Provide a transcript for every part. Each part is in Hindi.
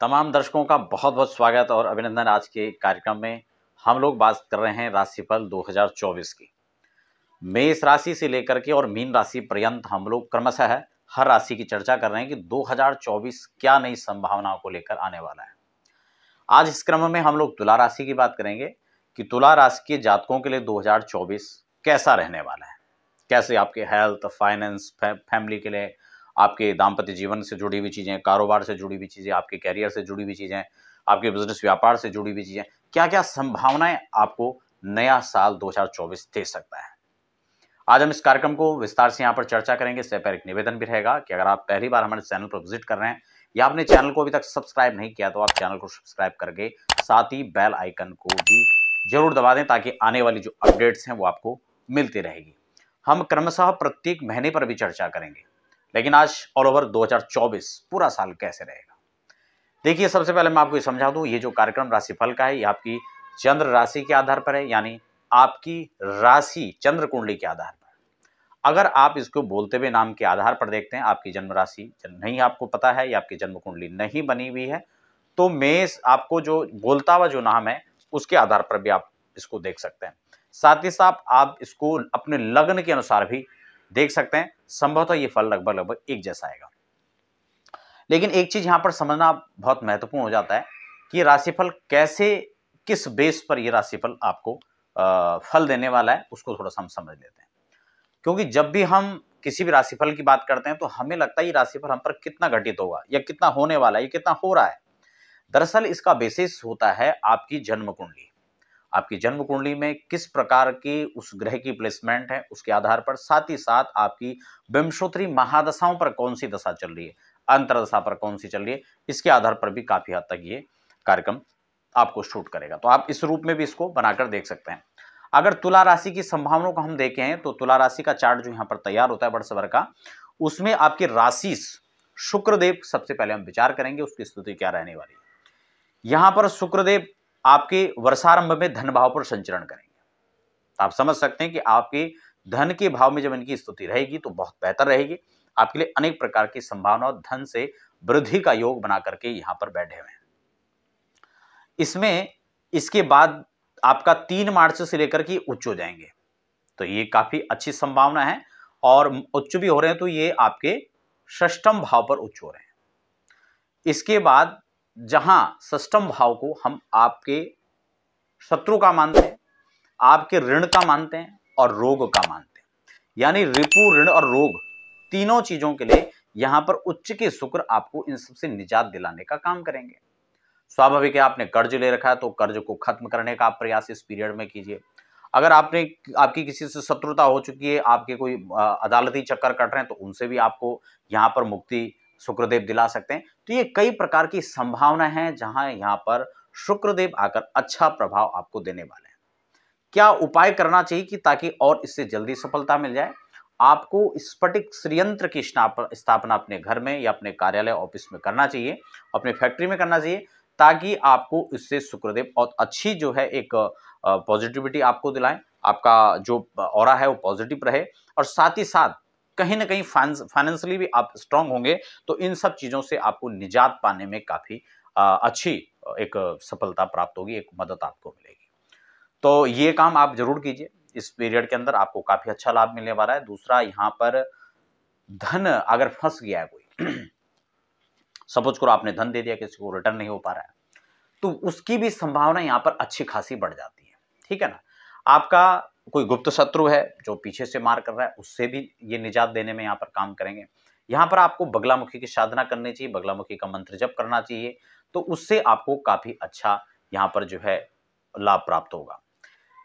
तमाम दर्शकों का बहुत बहुत स्वागत और अभिनंदन आज के कार्यक्रम में हम लोग बात कर रहे हैं राशिफल 2024 की मेष राशि से लेकर के और मीन राशि पर्यंत हम लोग क्रमशः हर राशि की चर्चा कर रहे हैं कि 2024 क्या नई संभावनाओं को लेकर आने वाला है आज इस क्रम में हम लोग तुला राशि की बात करेंगे कि तुला राशि के जातकों के लिए 2024 कैसा रहने वाला है कैसे आपके हेल्थ फाइनेंस फैमिली के लिए आपके दाम्पत्य जीवन से जुड़ी हुई चीज़ें कारोबार से जुड़ी हुई चीज़ें आपके कैरियर से जुड़ी हुई चीज़ें आपके बिजनेस व्यापार से जुड़ी हुई चीज़ें क्या क्या संभावनाएं आपको नया साल 2024 दे सकता है आज हम इस कार्यक्रम को विस्तार से यहाँ पर चर्चा करेंगे इससे पहले एक निवेदन भी रहेगा कि अगर आप पहली बार हमारे चैनल पर विजिट कर रहे हैं या आपने चैनल को अभी तक सब्सक्राइब नहीं किया तो आप चैनल को सब्सक्राइब करके साथ ही बेल आइकन को भी जरूर दबा दें ताकि आने वाली जो अपडेट्स हैं वो आपको मिलती रहेगी हम क्रमशः प्रत्येक महीने पर भी चर्चा करेंगे लेकिन आज ऑल ओवर 2024 पूरा साल कैसे रहेगा देखिए सबसे पहले मैं आपको ये समझा दूं ये जो कार्यक्रम राशिफल का है ये आपकी चंद्र राशि के आधार पर है यानी आपकी राशि चंद्र कुंडली के आधार पर अगर आप इसको बोलते हुए नाम के आधार पर देखते हैं आपकी जन्म राशि नहीं आपको पता है या आपकी जन्म कुंडली नहीं बनी हुई है तो मेष आपको जो बोलता हुआ जो नाम है उसके आधार पर भी आप इसको देख सकते हैं साथ ही साथ आप इसको अपने लग्न के अनुसार भी देख सकते हैं संभवतः ये फल लगभग लगभग एक जैसा आएगा लेकिन एक चीज़ यहाँ पर समझना बहुत महत्वपूर्ण हो जाता है कि राशिफल कैसे किस बेस पर यह राशिफल आपको फल देने वाला है उसको थोड़ा सा हम समझ लेते हैं क्योंकि जब भी हम किसी भी राशिफल की बात करते हैं तो हमें लगता है ये राशिफल हम पर कितना घटित होगा या कितना होने वाला है या कितना हो रहा है दरअसल इसका बेसिस होता है आपकी जन्म कुंडली आपकी जन्म कुंडली में किस प्रकार की उस ग्रह की प्लेसमेंट है उसके आधार पर साथ ही साथ आपकी विमशोत्री महादशाओं पर कौन सी दशा चल रही है अंतरदशा पर कौन सी चल रही है इसके आधार पर भी काफ़ी हद तक ये कार्यक्रम आपको शूट करेगा तो आप इस रूप में भी इसको बनाकर देख सकते हैं अगर तुला राशि की संभावनाओं को हम देखें तो तुला राशि का चार्ट जो यहाँ पर तैयार होता है वर्ष का उसमें आपकी राशि शुक्रदेव सबसे पहले हम विचार करेंगे उसकी स्थिति क्या रहने वाली है यहां पर शुक्रदेव आपके वर्षारंभ में धन भाव पर संचरण करेंगे तो आप समझ सकते हैं कि आपके धन के भाव में जब इनकी स्तुति रहेगी तो बहुत बेहतर रहेगी आपके लिए अनेक प्रकार की संभावना और धन से वृद्धि का योग बना करके यहाँ पर बैठे हुए हैं इसमें इसके बाद आपका तीन मार्च से लेकर के उच्च हो जाएंगे तो ये काफ़ी अच्छी संभावना है और उच्च भी हो रहे हैं तो ये आपके षष्टम भाव पर उच्च हो रहे हैं इसके बाद जहां सष्टम भाव को हम आपके शत्रु का मानते हैं आपके ऋण का मानते हैं और रोग का मानते हैं यानी रिपु ऋण और रोग तीनों चीजों के लिए यहां पर उच्च के शुक्र आपको इन सबसे निजात दिलाने का काम करेंगे स्वाभाविक है आपने कर्ज ले रखा है तो कर्ज को खत्म करने का आप प्रयास इस पीरियड में कीजिए अगर आपने आपकी किसी से शत्रुता हो चुकी है आपके कोई अदालती चक्कर कट रहे हैं तो उनसे भी आपको यहाँ पर मुक्ति शुक्रदेव दिला सकते हैं तो ये कई प्रकार की संभावना है जहां यहाँ पर शुक्रदेव आकर अच्छा प्रभाव आपको देने वाले हैं क्या उपाय करना चाहिए कि ताकि और इससे जल्दी सफलता मिल जाए आपको स्फटिक श्रीयंत्र की स्थापना अपने घर में या अपने कार्यालय ऑफिस में करना चाहिए अपने फैक्ट्री में करना चाहिए ताकि आपको इससे शुक्रदेव और अच्छी जो है एक पॉजिटिविटी आपको दिलाएं आपका जो और है वो पॉजिटिव रहे और साथ ही साथ कहीं ना कहीं फाइनेंशियली भी आप स्ट्रांग होंगे तो इन सब चीज़ों से आपको निजात पाने में काफ़ी अच्छी एक सफलता प्राप्त होगी एक मदद आपको मिलेगी तो ये काम आप जरूर कीजिए इस पीरियड के अंदर आपको काफ़ी अच्छा लाभ मिलने वाला है दूसरा यहाँ पर धन अगर फंस गया है कोई सपोज करो आपने धन दे दिया किसी को रिटर्न नहीं हो पा रहा है तो उसकी भी संभावना यहाँ पर अच्छी खासी बढ़ जाती है ठीक है ना आपका कोई गुप्त शत्रु है जो पीछे से मार कर रहा है उससे भी ये निजात देने में यहाँ पर काम करेंगे यहाँ पर आपको बगलामुखी की साधना करनी चाहिए बगलामुखी का मंत्र जप करना चाहिए तो उससे आपको काफ़ी अच्छा यहाँ पर जो है लाभ प्राप्त होगा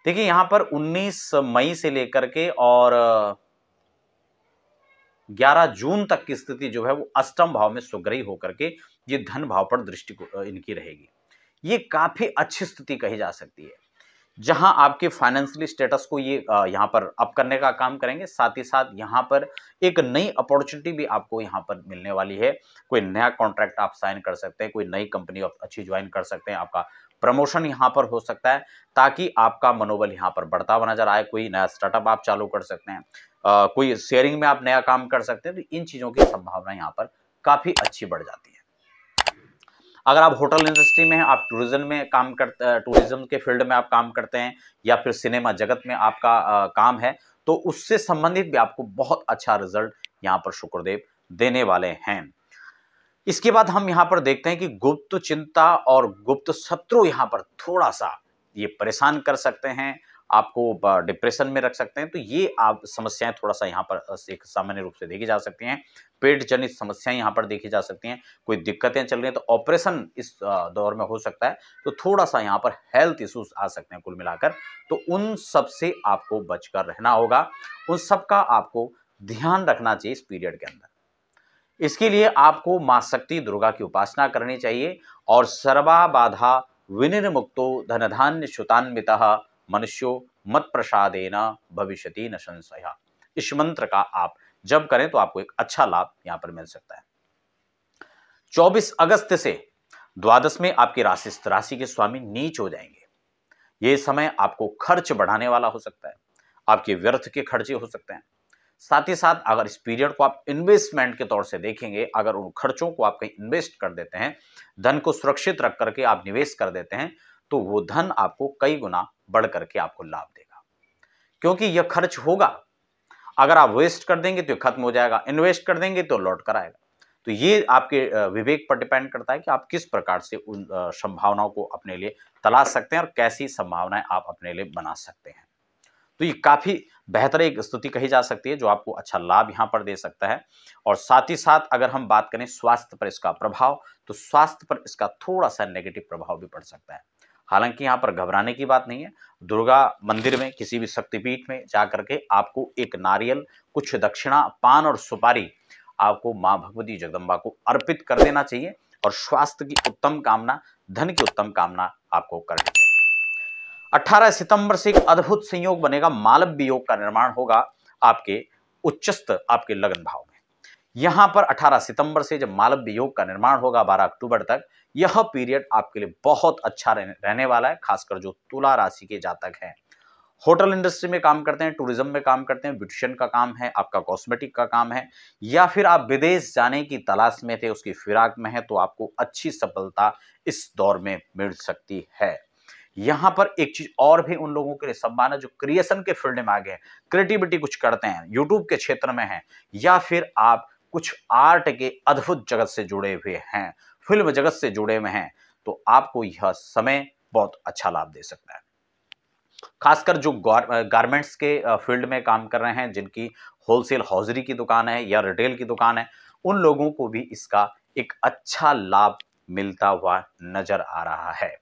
देखिए यहाँ पर 19 मई से लेकर के और 11 जून तक की स्थिति जो है वो अष्टम भाव में सुग्रही होकर के ये धन भाव पर दृष्टि इनकी रहेगी ये काफ़ी अच्छी स्थिति कही जा सकती है जहां आपके फाइनेंशियल स्टेटस को ये यहाँ पर अप करने का काम करेंगे साथ ही साथ यहाँ पर एक नई अपॉर्चुनिटी भी आपको यहाँ पर मिलने वाली है कोई नया कॉन्ट्रैक्ट आप साइन कर सकते हैं कोई नई कंपनी आप अच्छी ज्वाइन कर सकते हैं आपका प्रमोशन यहाँ पर हो सकता है ताकि आपका मनोबल यहाँ पर बढ़ता हुआ नजर आए कोई नया स्टार्टअप आप चालू कर सकते हैं आ, कोई शेयरिंग में आप नया काम कर सकते हैं तो इन चीज़ों की संभावना यहाँ पर काफ़ी अच्छी बढ़ जाती है अगर आप होटल इंडस्ट्री में हैं आप टूरिज्म में काम करते टूरिज्म के फील्ड में आप काम करते हैं या फिर सिनेमा जगत में आपका आ, काम है तो उससे संबंधित भी आपको बहुत अच्छा रिजल्ट यहाँ पर शुक्रदेव देने वाले हैं इसके बाद हम यहाँ पर देखते हैं कि गुप्त चिंता और गुप्त शत्रु यहाँ पर थोड़ा सा ये परेशान कर सकते हैं आपको डिप्रेशन में रख सकते हैं तो ये आप समस्याएं थोड़ा सा यहाँ पर एक सामान्य रूप से देखी जा सकती हैं पेट जनित समस्याएं यहाँ पर देखी जा सकती हैं कोई दिक्कतें चल रही हैं तो ऑपरेशन इस दौर में हो सकता है तो थोड़ा सा यहाँ पर हेल्थ इशूज आ सकते हैं कुल मिलाकर तो उन सबसे आपको बचकर रहना होगा उन सबका आपको ध्यान रखना चाहिए इस पीरियड के अंदर इसके लिए आपको माँ शक्ति दुर्गा की उपासना करनी चाहिए और सर्वा बाधा विनिर्मुक्तो धनधान्य शुतान्विता मनुष्यो मत प्रसादेना भविष्य न संशया इस मंत्र का आप जब करें तो आपको एक अच्छा लाभ यहां पर मिल सकता है 24 अगस्त से द्वादश में आपकी राशि राशि के स्वामी नीच हो जाएंगे ये समय आपको खर्च बढ़ाने वाला हो सकता है आपके व्यर्थ के खर्चे हो सकते हैं साथ ही साथ अगर इस पीरियड को आप इन्वेस्टमेंट के तौर से देखेंगे अगर उन खर्चों को आप कहीं इन्वेस्ट कर देते हैं धन को सुरक्षित रख करके आप निवेश कर देते हैं तो वो धन आपको कई गुना बढ़ करके आपको लाभ देगा क्योंकि यह खर्च होगा अगर आप वेस्ट कर देंगे तो खत्म हो जाएगा इन्वेस्ट कर देंगे तो लौट कर आएगा तो ये आपके विवेक पर डिपेंड करता है कि आप किस प्रकार से उन संभावनाओं को अपने लिए तलाश सकते हैं और कैसी संभावनाएं आप अपने लिए बना सकते हैं तो ये काफ़ी बेहतर एक स्थिति कही जा सकती है जो आपको अच्छा लाभ यहाँ पर दे सकता है और साथ ही साथ अगर हम बात करें स्वास्थ्य पर इसका प्रभाव तो स्वास्थ्य पर इसका थोड़ा सा नेगेटिव प्रभाव भी पड़ सकता है हालांकि यहाँ पर घबराने की बात नहीं है दुर्गा मंदिर में किसी भी शक्तिपीठ में जा करके आपको एक नारियल कुछ दक्षिणा पान और सुपारी आपको माँ भगवती जगदम्बा को अर्पित कर देना चाहिए और स्वास्थ्य की उत्तम कामना धन की उत्तम कामना आपको करनी चाहिए 18 सितंबर से एक अद्भुत संयोग बनेगा मालव वियोग का निर्माण होगा आपके उच्चस्त आपके लगन भाव यहाँ पर 18 सितंबर से जब मालव्य योग का निर्माण होगा 12 अक्टूबर तक यह पीरियड आपके लिए बहुत अच्छा रहने वाला है खासकर जो तुला राशि के जातक हैं होटल इंडस्ट्री में काम करते हैं टूरिज्म में काम करते हैं ब्यूटिशियन का काम है आपका कॉस्मेटिक का काम है या फिर आप विदेश जाने की तलाश में थे उसकी फिराक में है तो आपको अच्छी सफलता इस दौर में मिल सकती है यहाँ पर एक चीज और भी उन लोगों के लिए सम्मान है जो क्रिएशन के फील्ड में आगे हैं क्रिएटिविटी कुछ करते हैं यूट्यूब के क्षेत्र में हैं या फिर आप कुछ आर्ट के अद्भुत जगत से जुड़े हुए हैं फिल्म जगत से जुड़े हुए हैं तो आपको यह समय बहुत अच्छा लाभ दे सकता है खासकर जो गारमेंट्स के फील्ड में काम कर रहे हैं जिनकी होलसेल हौजरी की दुकान है या रिटेल की दुकान है उन लोगों को भी इसका एक अच्छा लाभ मिलता हुआ नजर आ रहा है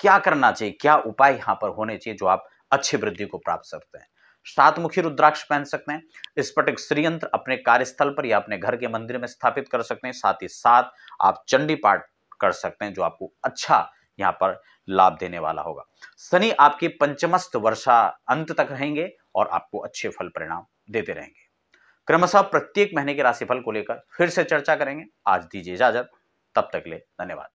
क्या करना चाहिए क्या उपाय यहाँ पर होने चाहिए जो आप अच्छी वृद्धि को प्राप्त करते हैं सात मुखी रुद्राक्ष पहन सकते हैं स्फटिक श्रीयंत्र अपने कार्यस्थल पर या अपने घर के मंदिर में स्थापित कर सकते हैं साथ ही साथ आप चंडी पाठ कर सकते हैं जो आपको अच्छा यहाँ पर लाभ देने वाला होगा शनि आपके पंचमस्त वर्षा अंत तक रहेंगे और आपको अच्छे फल परिणाम देते रहेंगे क्रमशः प्रत्येक महीने के राशिफल को लेकर फिर से चर्चा करेंगे आज दीजिए इजाजत तब तक ले धन्यवाद